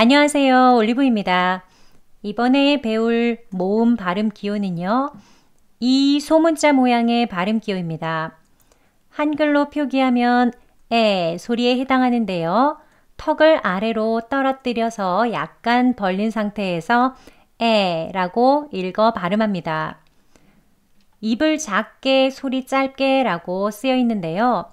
안녕하세요. 올리브입니다. 이번에 배울 모음 발음 기호는요. 이 소문자 모양의 발음 기호입니다. 한글로 표기하면 에 소리에 해당하는데요. 턱을 아래로 떨어뜨려서 약간 벌린 상태에서 에라고 읽어 발음합니다. 입을 작게 소리 짧게라고 쓰여 있는데요.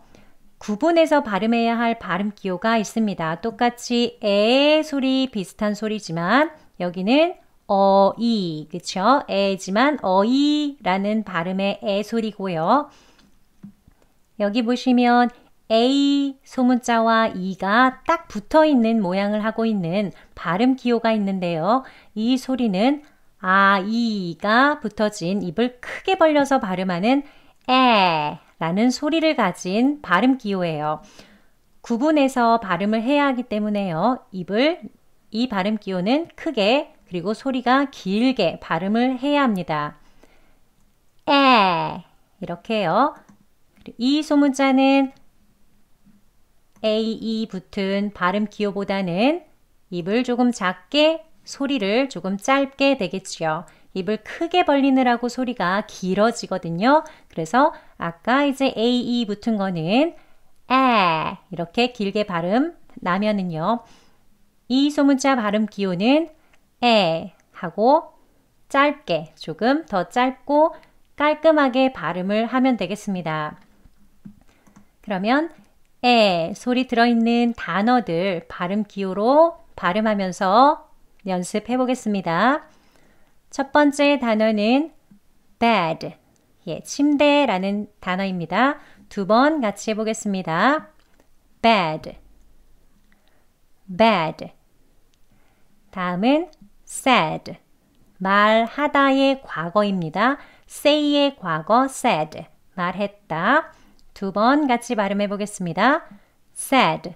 구분해서 발음해야 할 발음 기호가 있습니다. 똑같이 에 소리 비슷한 소리지만 여기는 어이 그쵸? 에지만 어이라는 발음의 에 소리고요. 여기 보시면 A 소문자와 E가 딱 붙어 있는 모양을 하고 있는 발음 기호가 있는데요. 이 소리는 아, 이가 붙어진 입을 크게 벌려서 발음하는 에 라는 소리를 가진 발음 기호예요. 구분해서 발음을 해야 하기 때문에요. 입을 이 발음 기호는 크게 그리고 소리가 길게 발음을 해야 합니다. 에 이렇게요. 이 소문자는 AE 붙은 발음 기호보다는 입을 조금 작게 소리를 조금 짧게 되겠지요. 입을 크게 벌리느라고 소리가 길어지거든요. 그래서 아까 이제 AE 붙은 거는 에 이렇게 길게 발음 나면은요. 이 소문자 발음 기호는 에 하고 짧게 조금 더 짧고 깔끔하게 발음을 하면 되겠습니다. 그러면 에 소리 들어있는 단어들 발음 기호로 발음하면서 연습해 보겠습니다. 첫 번째 단어는 bed. 예, 침대라는 단어입니다. 두 번 같이 해보겠습니다. bed, bed. 다음은 said. 말하다의 과거입니다. say의 과거 said. 말했다. 두 번 같이 발음해 보겠습니다. said,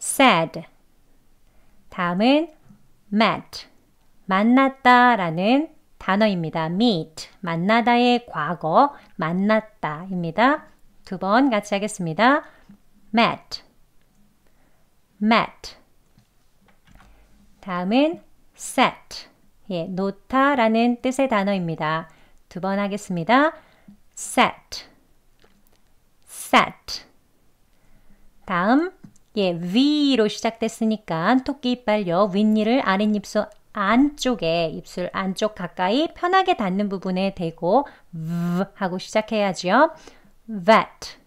said. 다음은 met. 만났다 라는 단어입니다. meet, 만나다의 과거, 만났다입니다. 두 번 같이 하겠습니다. met, met. 다음은 set, 예, 놓다라는 뜻의 단어입니다. 두 번 하겠습니다. set, set. 다음, 예, V로 시작됐으니까 토끼 이빨요 윗니를 아랫입 속 안쪽에 입술 안쪽 가까이 편하게 닿는 부분에 대고 v 하고 시작해야지요. vet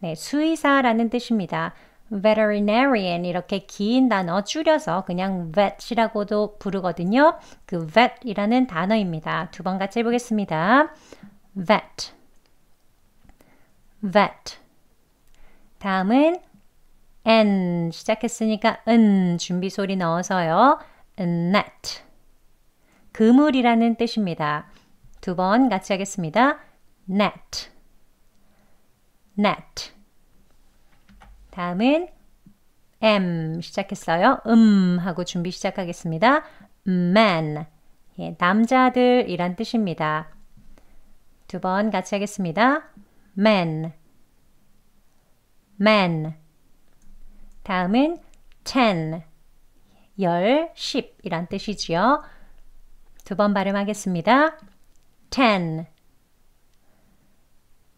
네, 수의사라는 뜻입니다. veterinarian 이렇게 긴 단어 줄여서 그냥 vet이라고도 부르거든요. 그 vet이라는 단어입니다. 두 번 같이 해보겠습니다. vet vet 다음은 n 시작했으니까 은 준비 소리 넣어서요. net. 그물이라는 뜻입니다. 두 번 같이 하겠습니다. net. net. 다음은 m 시작했어요. 음 하고 준비 시작하겠습니다. man. 예, 남자들이란 뜻입니다. 두 번 같이 하겠습니다. men. men. 다음은 ten. 열, 십이란 뜻이지요. 두 번 발음하겠습니다. ten,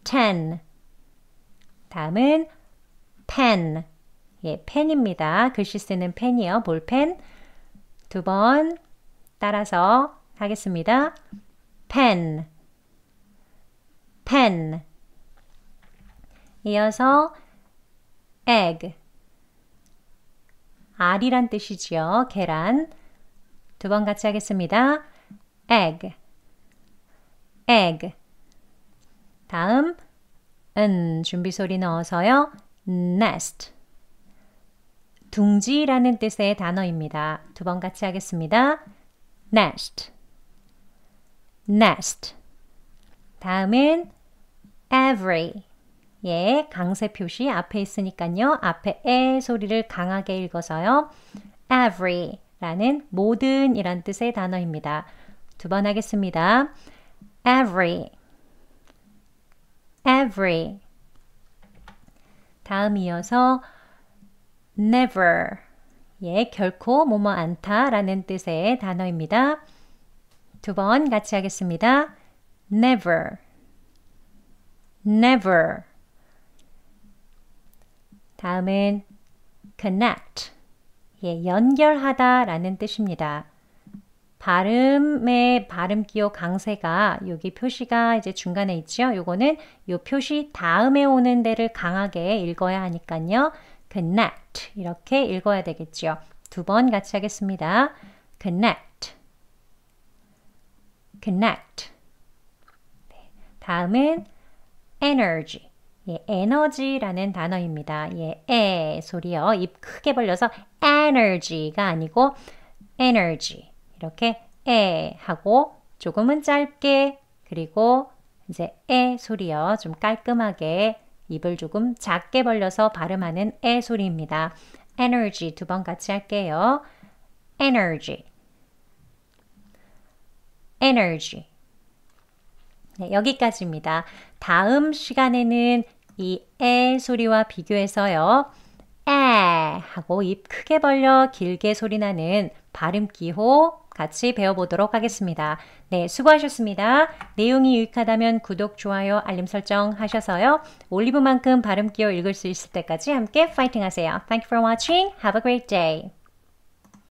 ten. 다음은 pen. 예, 펜입니다. 글씨 쓰는 펜이요. 볼펜. 두 번 따라서 하겠습니다. pen, pen. 이어서 egg, 알이란 뜻이지요. 계란. 두 번 같이 하겠습니다. egg, egg. 다음, 은 준비 소리 넣어서요. nest. 둥지라는 뜻의 단어입니다. 두 번 같이 하겠습니다. nest, nest. 다음은 every. 예, 강세 표시 앞에 있으니까요. 앞에 에 소리를 강하게 읽어서요. every라는 모든 이란 뜻의 단어입니다. 두 번 하겠습니다. every every 다음 이어서 never 예, 결코 뭐뭐 않다라는 뜻의 단어입니다. 두 번 같이 하겠습니다. never never 다음은 connect. 예, 연결하다 라는 뜻입니다. 발음의 발음 기호 강세가 여기 표시가 이제 중간에 있죠. 요거는 요 표시 다음에 오는 데를 강하게 읽어야 하니까요. connect 이렇게 읽어야 되겠죠. 두 번 같이 하겠습니다. connect connect 네, 다음은 energy 예, 에너지라는 단어입니다. 예, 에 소리요. 입 크게 벌려서 e n e 가 아니고 e n e 이렇게 에 하고 조금은 짧게 그리고 이제 에 소리요. 좀 깔끔하게 입을 조금 작게 벌려서 발음하는 에 소리입니다. e n e 두번 같이 할게요. energy. 네, 여기까지입니다. 다음 시간에는 이에 소리와 비교해서요. 에 하고 입 크게 벌려 길게 소리 나는 발음 기호 같이 배워보도록 하겠습니다. 네, 수고하셨습니다. 내용이 유익하다면 구독, 좋아요, 알림 설정 하셔서요. 올리브만큼 발음 기호 읽을 수 있을 때까지 함께 파이팅 하세요. Thank you for watching. Have a great day.